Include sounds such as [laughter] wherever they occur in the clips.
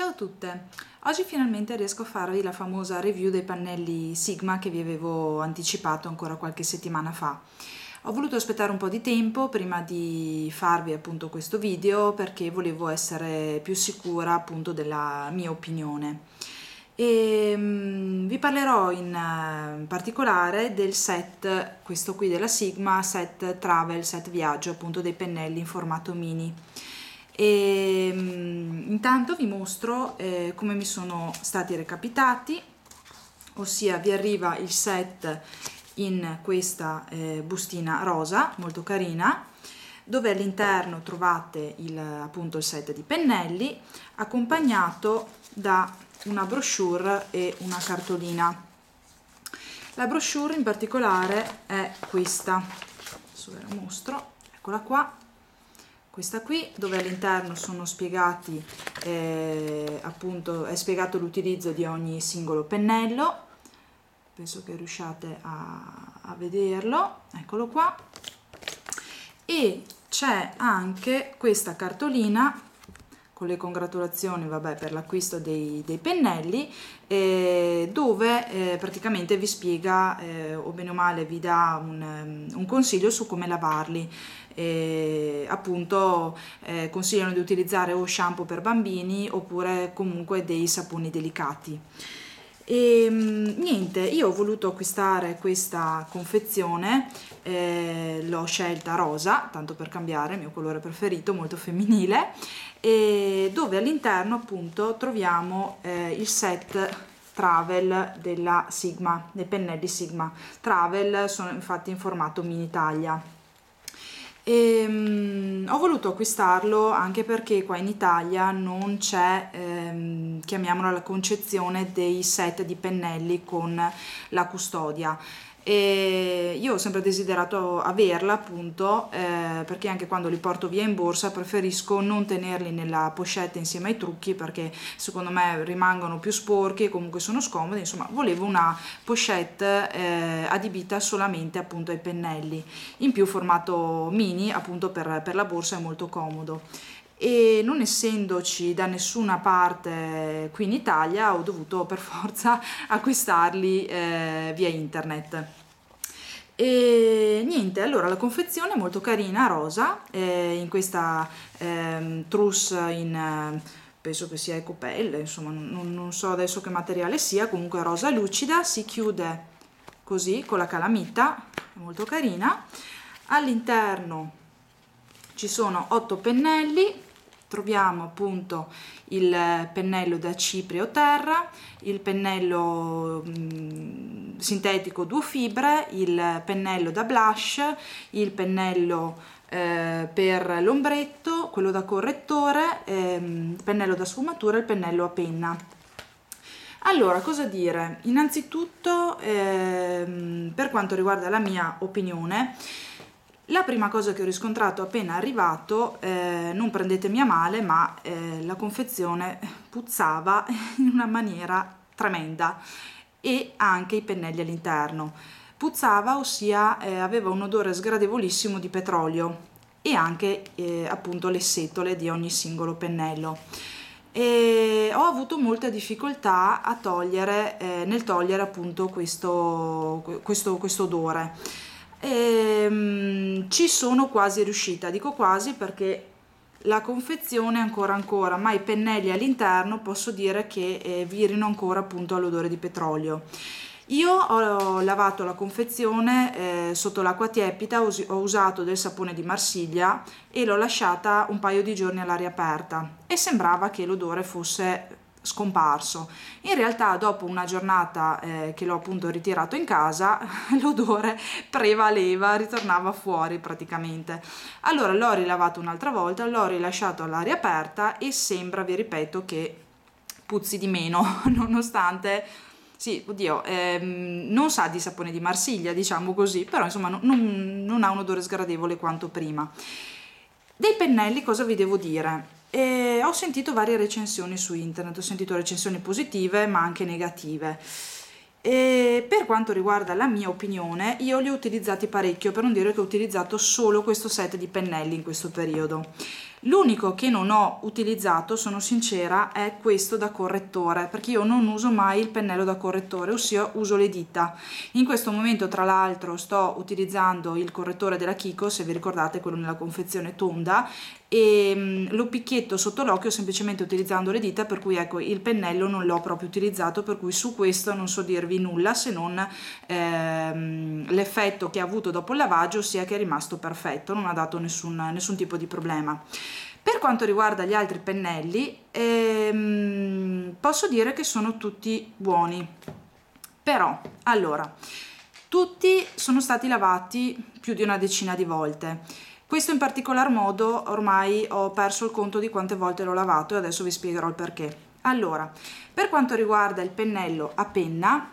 Ciao a tutte! Oggi finalmente riesco a farvi la famosa review dei pannelli Sigma che vi avevo anticipato ancora qualche settimana fa. Ho voluto aspettare un po' di tempo prima di farvi appunto questo video perché volevo essere più sicura appunto della mia opinione. E, ehm, vi parlerò in eh, particolare del set, questo qui della Sigma, set travel, set viaggio appunto dei pennelli in formato mini. E, mm, intanto vi mostro eh, come mi sono stati recapitati, ossia vi arriva il set in questa eh, bustina rosa, molto carina, dove all'interno trovate il, appunto il set di pennelli accompagnato da una brochure e una cartolina. La brochure in particolare è questa, adesso ve la mostro, eccola qua, questa qui, dove all'interno sono spiegati eh, appunto è spiegato l'utilizzo di ogni singolo pennello. Penso che riusciate a, a vederlo, eccolo qua. E c'è anche questa cartolina con le congratulazioni vabbè, per l'acquisto dei, dei pennelli, eh, dove eh, praticamente vi spiega, eh, o bene o male vi dà un, ehm, un consiglio su come lavarli. Eh, appunto eh, consigliano di utilizzare o shampoo per bambini oppure comunque dei saponi delicati. E, ehm, niente, io ho voluto acquistare questa confezione, eh, l'ho scelta rosa, tanto per cambiare, il mio colore preferito, molto femminile e dove all'interno appunto troviamo eh, il set travel della Sigma, dei pennelli Sigma. Travel sono infatti in formato mini taglia. E, um, ho voluto acquistarlo anche perché qua in Italia non c'è, ehm, chiamiamola la concezione dei set di pennelli con la custodia e io ho sempre desiderato averla appunto eh, perché anche quando li porto via in borsa preferisco non tenerli nella pochette insieme ai trucchi perché secondo me rimangono più sporchi e comunque sono scomodi insomma volevo una pochette eh, adibita solamente appunto ai pennelli in più formato mini appunto per, per la borsa è molto comodo e non essendoci da nessuna parte qui in Italia ho dovuto per forza [laughs] acquistarli eh, via internet. E niente, allora la confezione è molto carina, rosa, eh, in questa eh, trousse in eh, penso che sia ecopelle, insomma non, non so adesso che materiale sia, comunque rosa lucida, si chiude così con la calamita, è molto carina. All'interno ci sono otto pennelli troviamo appunto il pennello da ciprio terra, il pennello mh, mm, sintetico due fibre, il pennello da blush, il pennello eh, per l'ombretto, quello da correttore, ehm, il pennello da sfumatura e il pennello a penna. Allora, cosa dire? Innanzitutto, ehm, per quanto riguarda la mia opinione, la prima cosa che ho riscontrato appena arrivato, eh, non prendetemi a male, ma eh, la confezione puzzava [laughs] in una maniera tremenda e anche i pennelli all'interno. Puzzava, ossia eh, aveva un odore sgradevolissimo di petrolio e anche eh, appunto le setole di ogni singolo pennello. E ho avuto molta difficoltà togliere, eh, nel togliere appunto questo, questo, questo odore e um, ci sono quasi riuscita dico quasi perché la confezione ancora ancora ma i pennelli all'interno posso dire che eh, virino ancora appunto all'odore di petrolio io ho lavato la confezione eh, sotto l'acqua tiepida, ho, ho usato del sapone di Marsiglia e l'ho lasciata un paio di giorni all'aria aperta e sembrava che l'odore fosse scomparso. In realtà dopo una giornata eh, che l'ho appunto ritirato in casa, [laughs] l'odore prevaleva, ritornava fuori praticamente. Allora l'ho rilavato un'altra volta, l'ho rilasciato all'aria aperta e sembra, vi ripeto, che puzzi di meno, [laughs] nonostante sì, oddio, ehm, non sa di sapone di Marsiglia, diciamo così, però insomma non, non ha un odore sgradevole quanto prima. Dei pennelli cosa vi devo dire? E ho sentito varie recensioni su internet, ho sentito recensioni positive ma anche negative. E per quanto riguarda la mia opinione, io li ho utilizzati parecchio, per non dire che ho utilizzato solo questo set di pennelli in questo periodo. L'unico che non ho utilizzato, sono sincera, è questo da correttore, perché io non uso mai il pennello da correttore, ossia uso le dita. In questo momento, tra l'altro, sto utilizzando il correttore della Kiko, se vi ricordate quello nella confezione tonda, e mm, lo picchietto sotto l'occhio semplicemente utilizzando le dita, per cui ecco, il pennello non l'ho proprio utilizzato, per cui su questo non so dirvi nulla se non ehm, l'effetto che ha avuto dopo il lavaggio, ossia che è rimasto perfetto, non ha dato nessun, nessun tipo di problema. Per quanto riguarda gli altri pennelli, ehm, posso dire che sono tutti buoni, però, allora, tutti sono stati lavati più di una decina di volte. Questo in particolar modo ormai ho perso il conto di quante volte l'ho lavato e adesso vi spiegherò il perché. Allora, per quanto riguarda il pennello a penna,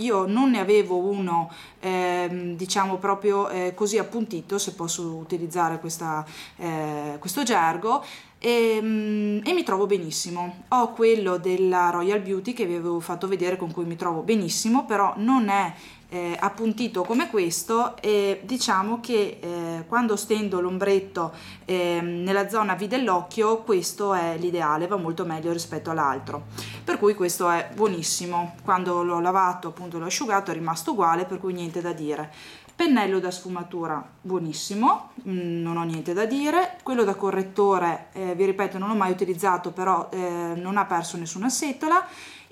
io non ne avevo uno, ehm, diciamo proprio eh, così appuntito, se posso utilizzare questa, eh, questo gergo. E, ehm, e, mi trovo benissimo. Ho quello della Royal Beauty che vi avevo fatto vedere con cui mi trovo benissimo, però non è eh, appuntito come questo e diciamo che eh, quando stendo l'ombretto eh, nella zona V dell'occhio questo è l'ideale, va molto meglio rispetto all'altro per cui questo è buonissimo quando l'ho lavato appunto l'ho asciugato è rimasto uguale per cui niente da dire pennello da sfumatura buonissimo mm, non ho niente da dire quello da correttore eh, vi ripeto non l'ho mai utilizzato però eh, non ha perso nessuna setola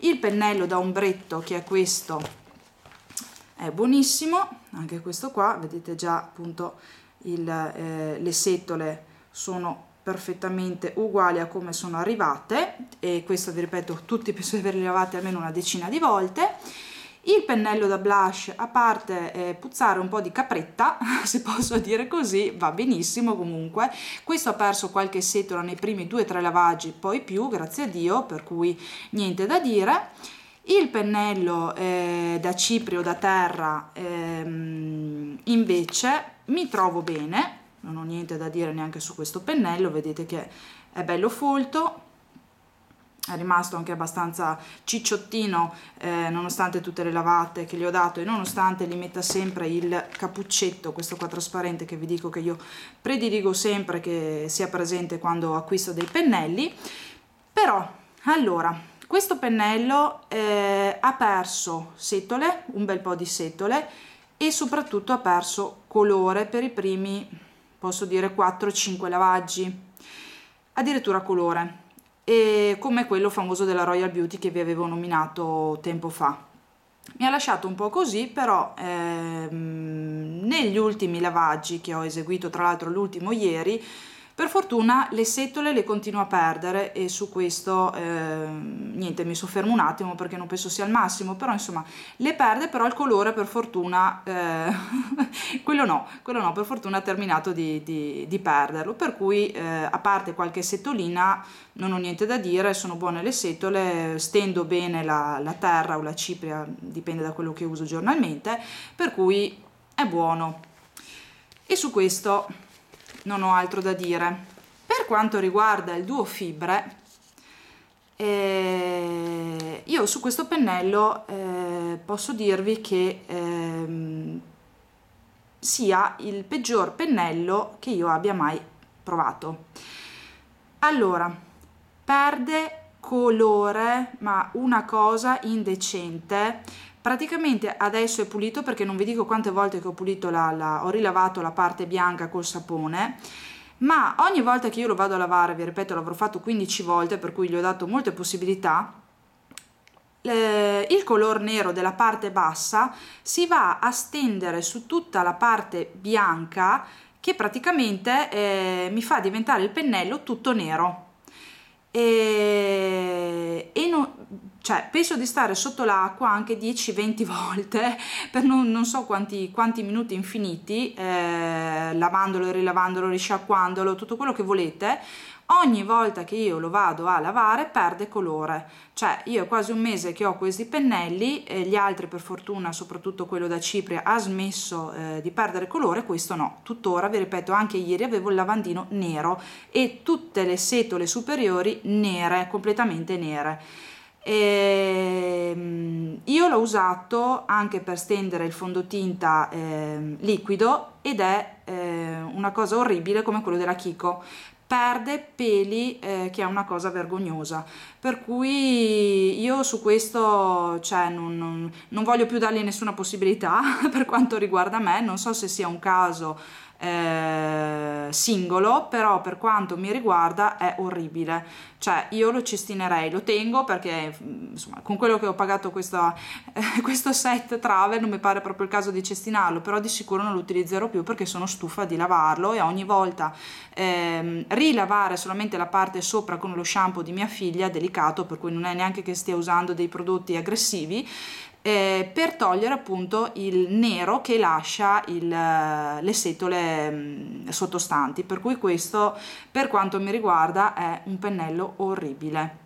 il pennello da ombretto che è questo è buonissimo, anche questo qua, vedete già appunto il, eh, le setole sono perfettamente uguali a come sono arrivate e questo vi ripeto tutti penso di averli lavati almeno una decina di volte il pennello da blush a parte eh, puzzare un po' di capretta [laughs] se posso dire così va benissimo comunque questo ha perso qualche setola nei primi due o tre lavaggi poi più grazie a Dio per cui niente da dire il pennello eh, da ciprio da terra ehm, invece mi trovo bene, non ho niente da dire neanche su questo pennello, vedete che è bello folto, è rimasto anche abbastanza cicciottino eh, nonostante tutte le lavate che gli ho dato e nonostante gli metta sempre il cappuccetto questo qua trasparente che vi dico che io prediligo sempre che sia presente quando acquisto dei pennelli però allora questo pennello eh, ha perso setole, un bel po' di setole e soprattutto ha perso colore per i primi, posso dire, 4-5 lavaggi, addirittura colore, e come quello famoso della Royal Beauty che vi avevo nominato tempo fa. Mi ha lasciato un po' così, però ehm, negli ultimi lavaggi che ho eseguito, tra l'altro l'ultimo ieri, per fortuna le setole le continuo a perdere e su questo eh, niente, mi soffermo un attimo perché non penso sia il massimo, però insomma le perde, però il colore per fortuna, eh, [laughs] quello, no, quello no, per fortuna ha terminato di, di, di perderlo, per cui eh, a parte qualche setolina non ho niente da dire, sono buone le setole, stendo bene la, la terra o la cipria, dipende da quello che uso giornalmente, per cui è buono. E su questo non ho altro da dire. Per quanto riguarda il duo fibre, eh, io su questo pennello eh, posso dirvi che eh, sia il peggior pennello che io abbia mai provato. Allora, perde colore, ma una cosa indecente praticamente adesso è pulito perché non vi dico quante volte che ho pulito la, la ho rilavato la parte bianca col sapone ma ogni volta che io lo vado a lavare, vi ripeto, l'avrò fatto 15 volte, per cui gli ho dato molte possibilità, eh, il color nero della parte bassa si va a stendere su tutta la parte bianca che praticamente eh, mi fa diventare il pennello tutto nero. E, e, no, cioè penso di stare sotto l'acqua anche 10-20 [laughs] volte per non, non so quanti, quanti, minuti infiniti, eh, lavandolo, rilavandolo, risciacquandolo, tutto quello che volete. Ogni volta che io lo vado a lavare perde colore, cioè io è quasi un mese che ho questi pennelli, eh, gli altri per fortuna, soprattutto quello da Cipria, ha smesso eh, di perdere colore, questo no, tuttora vi ripeto anche ieri avevo il lavandino nero e tutte le setole superiori nere, completamente nere e ehm, io l'ho usato anche per stendere il fondotinta eh, liquido ed è eh, una cosa orribile come quello della Kiko perde peli eh, che è una cosa vergognosa per cui io su questo cioè, non, non, non voglio più dargli nessuna possibilità [laughs] per quanto riguarda me non so se sia un caso eh, singolo, però per quanto mi riguarda è orribile. Cioè io lo cestinerei, lo tengo perché mm, insomma, con quello che ho pagato questa, eh, [laughs] questo set travel non mi pare proprio il caso di cestinarlo, però di sicuro non lo utilizzerò più perché sono stufa di lavarlo e ogni volta eh, rilavare solamente la parte sopra con lo shampoo di mia figlia delicato, per cui non è neanche che stia usando dei prodotti aggressivi, eh, per togliere appunto il nero che lascia il, eh, le setole mh, mm, sottostanti, per cui questo per quanto mi riguarda è un pennello orribile.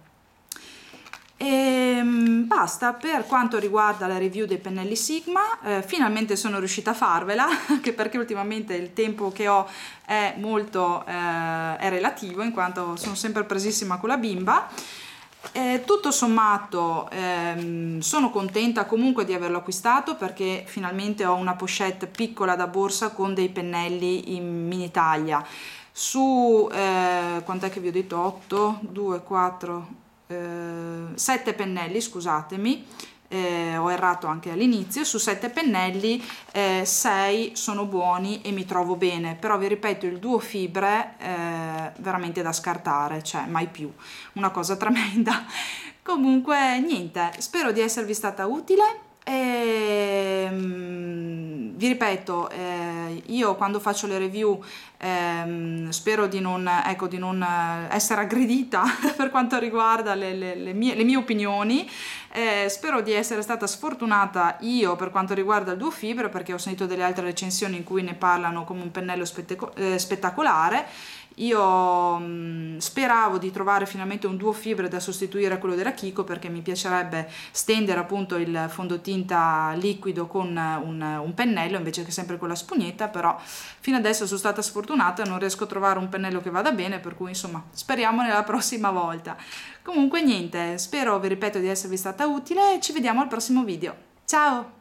E ehm, basta per quanto riguarda la review dei pennelli Sigma, eh, finalmente sono riuscita a farvela, [laughs] anche perché ultimamente il tempo che ho è molto eh, è relativo, in quanto sono sempre presissima con la bimba. Eh, tutto sommato ehm, sono contenta comunque di averlo acquistato perché finalmente ho una pochette piccola da borsa con dei pennelli in mini taglia su eh, quant'è che vi ho detto 8 2 4 eh, 7 pennelli scusatemi eh, ho errato anche all'inizio, su sette pennelli 6 eh, sono buoni e mi trovo bene, però vi ripeto il duo fibre eh, veramente da scartare, cioè mai più, una cosa tremenda. [laughs] Comunque niente, spero di esservi stata utile e vi ripeto, eh, io quando faccio le review ehm, spero di non, ecco, di non, eh, essere aggredita [laughs] per quanto riguarda le, le, le, mie, le mie, opinioni, eh, spero di essere stata sfortunata io per quanto riguarda il duo fibra perché ho sentito delle altre recensioni in cui ne parlano come un pennello eh, spettacolare io mh, mm, speravo di trovare finalmente un duo fibre da sostituire a quello della Kiko perché mi piacerebbe stendere appunto il fondotinta liquido con un, un pennello invece che sempre con la spugnetta, però fino adesso sono stata sfortunata, e non riesco a trovare un pennello che vada bene, per cui insomma speriamo nella [laughs] prossima volta. Comunque niente, spero, vi ripeto, di esservi stata utile e ci vediamo al prossimo video. Ciao!